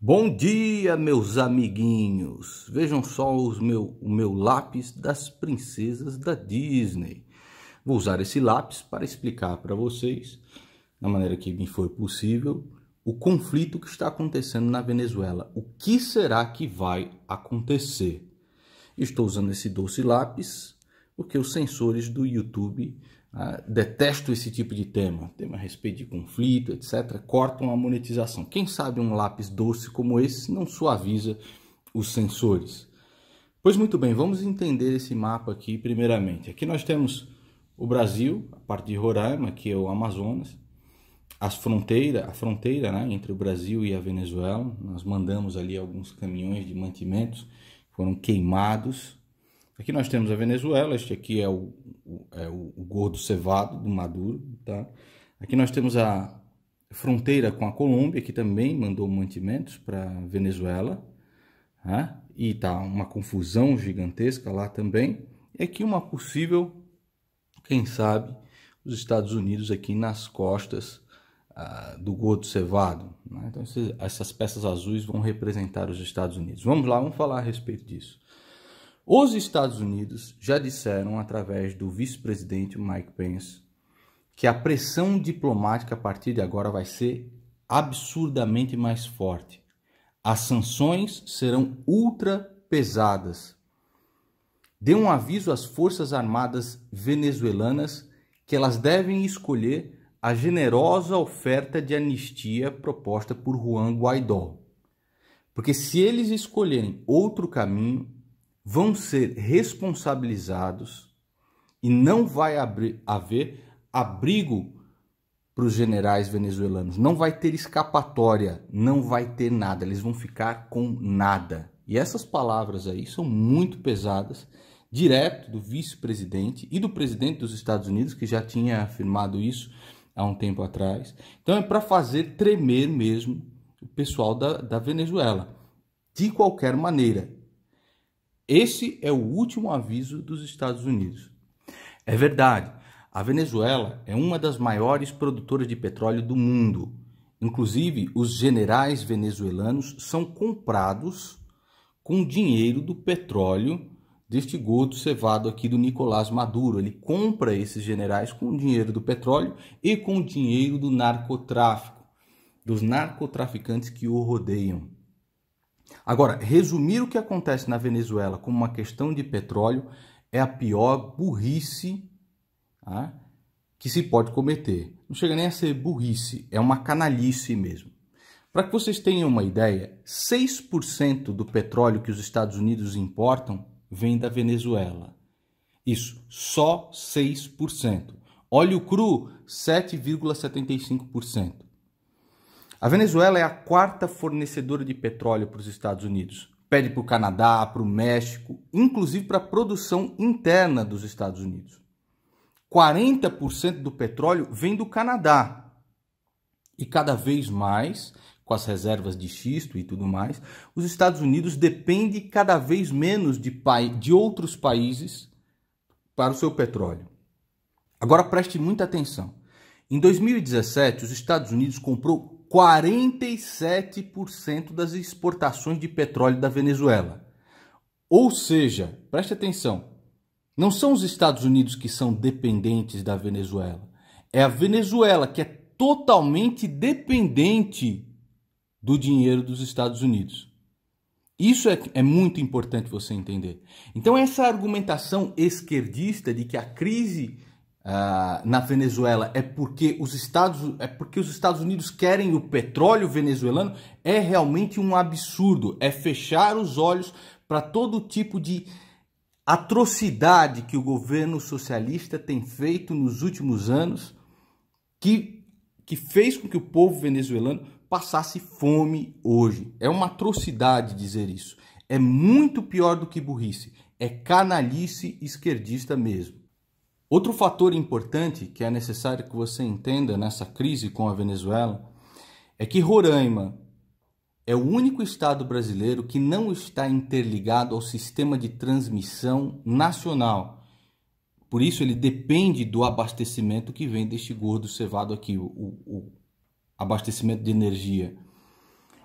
Bom dia, meus amiguinhos! Vejam só meu, o meu lápis das princesas da Disney. Vou usar esse lápis para explicar para vocês, da maneira que me for possível, o conflito que está acontecendo na Venezuela. O que será que vai acontecer? Estou usando esse doce lápis porque os sensores do YouTube ah, detesto esse tipo de tema, tema a respeito de conflito, etc., cortam a monetização. Quem sabe um lápis doce como esse não suaviza os sensores? Pois muito bem, vamos entender esse mapa aqui primeiramente. Aqui nós temos o Brasil, a parte de Roraima, que é o Amazonas, as fronteira, a fronteira né, entre o Brasil e a Venezuela. Nós mandamos ali alguns caminhões de mantimentos, foram queimados Aqui nós temos a Venezuela, este aqui é o, o, é o, o gordo cevado do Maduro, tá? Aqui nós temos a fronteira com a Colômbia, que também mandou mantimentos para Venezuela, tá? e tá uma confusão gigantesca lá também. É e aqui uma possível, quem sabe, os Estados Unidos aqui nas costas ah, do gordo cevado. Né? Então essas peças azuis vão representar os Estados Unidos. Vamos lá, vamos falar a respeito disso. Os Estados Unidos já disseram, através do vice-presidente Mike Pence, que a pressão diplomática a partir de agora vai ser absurdamente mais forte. As sanções serão ultra pesadas. Dê um aviso às Forças Armadas venezuelanas que elas devem escolher a generosa oferta de anistia proposta por Juan Guaidó. Porque se eles escolherem outro caminho, vão ser responsabilizados e não vai abrir, haver abrigo para os generais venezuelanos. Não vai ter escapatória, não vai ter nada, eles vão ficar com nada. E essas palavras aí são muito pesadas, direto do vice-presidente e do presidente dos Estados Unidos, que já tinha afirmado isso há um tempo atrás. Então é para fazer tremer mesmo o pessoal da, da Venezuela, de qualquer maneira. Esse é o último aviso dos Estados Unidos. É verdade, a Venezuela é uma das maiores produtoras de petróleo do mundo. Inclusive, os generais venezuelanos são comprados com dinheiro do petróleo deste gordo cevado aqui do Nicolás Maduro. Ele compra esses generais com o dinheiro do petróleo e com o dinheiro do narcotráfico, dos narcotraficantes que o rodeiam. Agora, resumir o que acontece na Venezuela como uma questão de petróleo é a pior burrice tá? que se pode cometer. Não chega nem a ser burrice, é uma canalice mesmo. Para que vocês tenham uma ideia, 6% do petróleo que os Estados Unidos importam vem da Venezuela. Isso, só 6%. Óleo cru, 7,75%. A Venezuela é a quarta fornecedora de petróleo para os Estados Unidos. Pede para o Canadá, para o México, inclusive para a produção interna dos Estados Unidos. 40% do petróleo vem do Canadá. E cada vez mais, com as reservas de xisto e tudo mais, os Estados Unidos dependem cada vez menos de, de outros países para o seu petróleo. Agora preste muita atenção. Em 2017, os Estados Unidos comprou 47% das exportações de petróleo da Venezuela. Ou seja, preste atenção, não são os Estados Unidos que são dependentes da Venezuela, é a Venezuela que é totalmente dependente do dinheiro dos Estados Unidos. Isso é, é, muito importante você entender. Então, essa argumentação esquerdista de que a crise ah, na Venezuela é porque os Estados é porque os Estados Unidos querem o petróleo venezuelano é realmente um absurdo é fechar os olhos para todo tipo de atrocidade que o governo socialista tem feito nos últimos anos que que fez com que o povo venezuelano passasse fome hoje é uma atrocidade dizer isso é muito pior do que burrice é canalice esquerdista mesmo Outro fator importante que é necessário que você entenda nessa crise com a Venezuela é que Roraima é o único estado brasileiro que não está interligado ao sistema de transmissão nacional. Por isso, ele depende do abastecimento que vem deste gordo cevado aqui, o, o abastecimento de energia.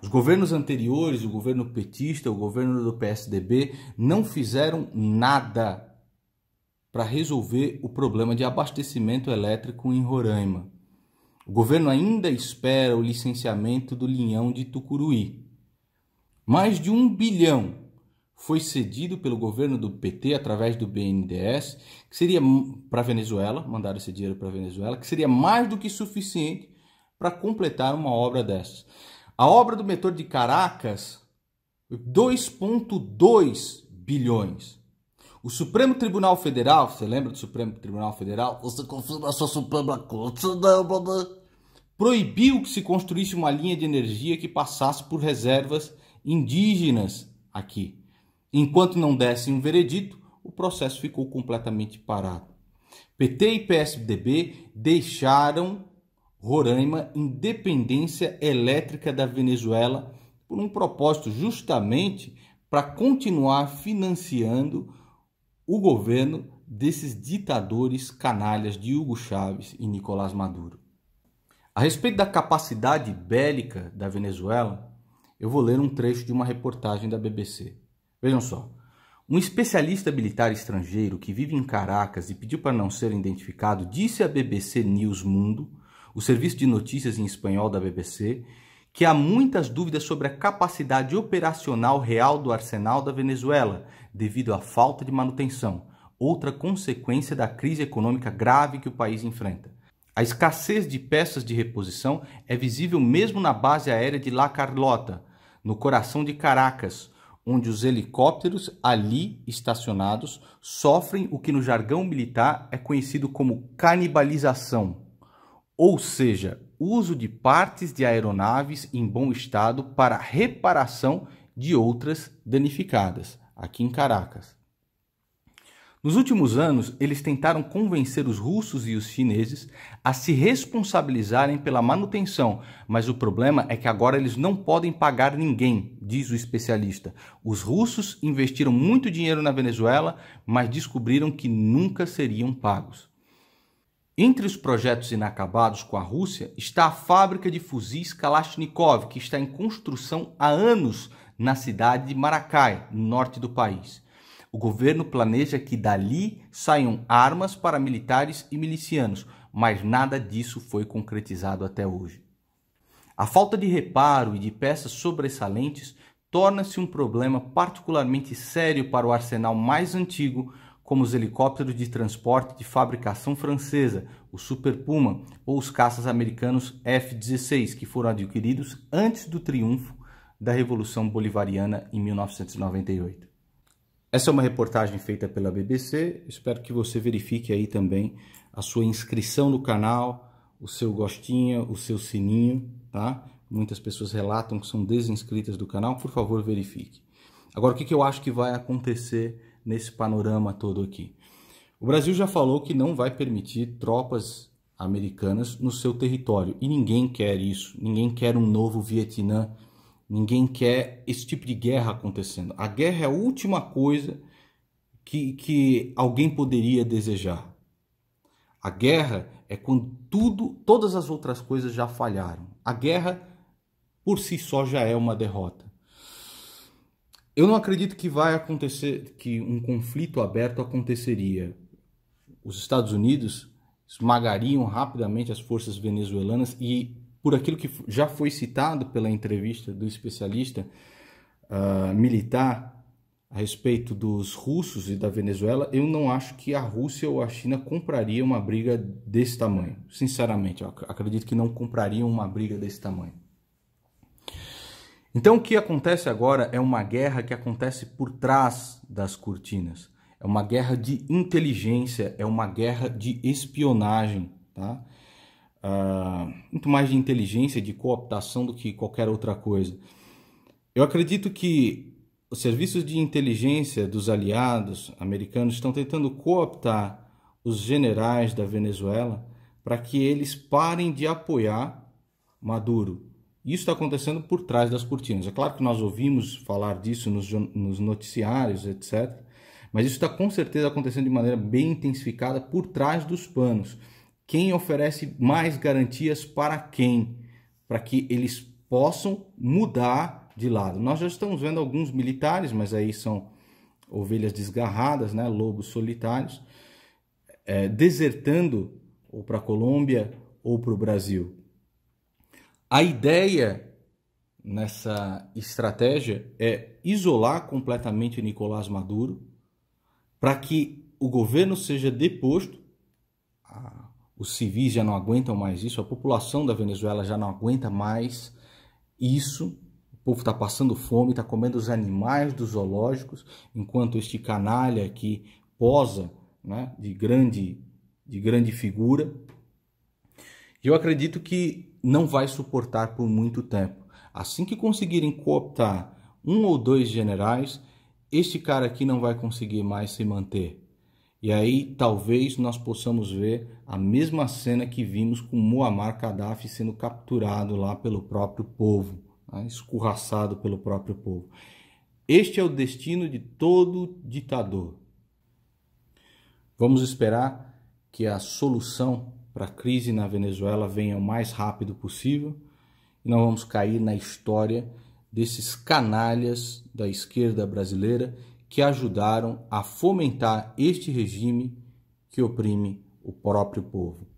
Os governos anteriores, o governo petista, o governo do PSDB, não fizeram nada para resolver o problema de abastecimento elétrico em Roraima. O governo ainda espera o licenciamento do linhão de Tucuruí. Mais de um bilhão foi cedido pelo governo do PT através do BNDES, que seria para Venezuela, mandaram esse dinheiro para Venezuela, que seria mais do que suficiente para completar uma obra dessas. A obra do metrô de Caracas, 2,2 bilhões. O Supremo Tribunal Federal, você lembra do Supremo Tribunal Federal? Você confia na sua Suprema Corte? Né? Proibiu que se construísse uma linha de energia que passasse por reservas indígenas aqui. Enquanto não desse um veredito, o processo ficou completamente parado. PT e PSDB deixaram Roraima independência elétrica da Venezuela por um propósito justamente para continuar financiando o governo desses ditadores canalhas de Hugo Chávez e Nicolás Maduro. A respeito da capacidade bélica da Venezuela, eu vou ler um trecho de uma reportagem da BBC. Vejam só. Um especialista militar estrangeiro que vive em Caracas e pediu para não ser identificado disse à BBC News Mundo, o serviço de notícias em espanhol da BBC, que há muitas dúvidas sobre a capacidade operacional real do arsenal da Venezuela, devido à falta de manutenção, outra consequência da crise econômica grave que o país enfrenta. A escassez de peças de reposição é visível mesmo na base aérea de La Carlota, no coração de Caracas, onde os helicópteros ali estacionados sofrem o que no jargão militar é conhecido como canibalização, ou seja, uso de partes de aeronaves em bom estado para reparação de outras danificadas, aqui em Caracas. Nos últimos anos, eles tentaram convencer os russos e os chineses a se responsabilizarem pela manutenção, mas o problema é que agora eles não podem pagar ninguém, diz o especialista. Os russos investiram muito dinheiro na Venezuela, mas descobriram que nunca seriam pagos. Entre os projetos inacabados com a Rússia está a fábrica de fuzis Kalashnikov, que está em construção há anos na cidade de Maracai, no norte do país. O governo planeja que dali saiam armas para militares e milicianos, mas nada disso foi concretizado até hoje. A falta de reparo e de peças sobressalentes torna-se um problema particularmente sério para o arsenal mais antigo como os helicópteros de transporte de fabricação francesa, o Super Puma, ou os caças americanos F-16, que foram adquiridos antes do triunfo da Revolução Bolivariana em 1998. Essa é uma reportagem feita pela BBC. Espero que você verifique aí também a sua inscrição no canal, o seu gostinho, o seu sininho, tá? Muitas pessoas relatam que são desinscritas do canal. Por favor, verifique. Agora, o que eu acho que vai acontecer nesse panorama todo aqui. O Brasil já falou que não vai permitir tropas americanas no seu território e ninguém quer isso, ninguém quer um novo Vietnã, ninguém quer esse tipo de guerra acontecendo. A guerra é a última coisa que, que alguém poderia desejar. A guerra é quando tudo, todas as outras coisas já falharam. A guerra por si só já é uma derrota. Eu não acredito que vai acontecer que um conflito aberto aconteceria. Os Estados Unidos esmagariam rapidamente as forças venezuelanas e por aquilo que já foi citado pela entrevista do especialista uh, militar a respeito dos russos e da Venezuela, eu não acho que a Rússia ou a China compraria uma briga desse tamanho. Sinceramente, acredito que não comprariam uma briga desse tamanho. Então o que acontece agora é uma guerra que acontece por trás das cortinas. É uma guerra de inteligência, é uma guerra de espionagem, tá? Uh, muito mais de inteligência, de cooptação do que qualquer outra coisa. Eu acredito que os serviços de inteligência dos aliados americanos estão tentando cooptar os generais da Venezuela para que eles parem de apoiar Maduro, isso está acontecendo por trás das cortinas. É claro que nós ouvimos falar disso nos, nos noticiários, etc. Mas isso está com certeza acontecendo de maneira bem intensificada por trás dos panos. Quem oferece mais garantias para quem? Para que eles possam mudar de lado. Nós já estamos vendo alguns militares, mas aí são ovelhas desgarradas, né? lobos solitários, é, desertando ou para a Colômbia ou para o Brasil. A ideia nessa estratégia é isolar completamente Nicolás Maduro para que o governo seja deposto. Ah, os civis já não aguentam mais isso, a população da Venezuela já não aguenta mais isso. O povo está passando fome, está comendo os animais dos zoológicos, enquanto este canalha aqui posa né, de, grande, de grande figura eu acredito que não vai suportar por muito tempo. Assim que conseguirem cooptar um ou dois generais, este cara aqui não vai conseguir mais se manter. E aí talvez nós possamos ver a mesma cena que vimos com Muammar Gaddafi sendo capturado lá pelo próprio povo, né? escorraçado pelo próprio povo. Este é o destino de todo ditador. Vamos esperar que a solução para a crise na Venezuela venha o mais rápido possível e não vamos cair na história desses canalhas da esquerda brasileira que ajudaram a fomentar este regime que oprime o próprio povo.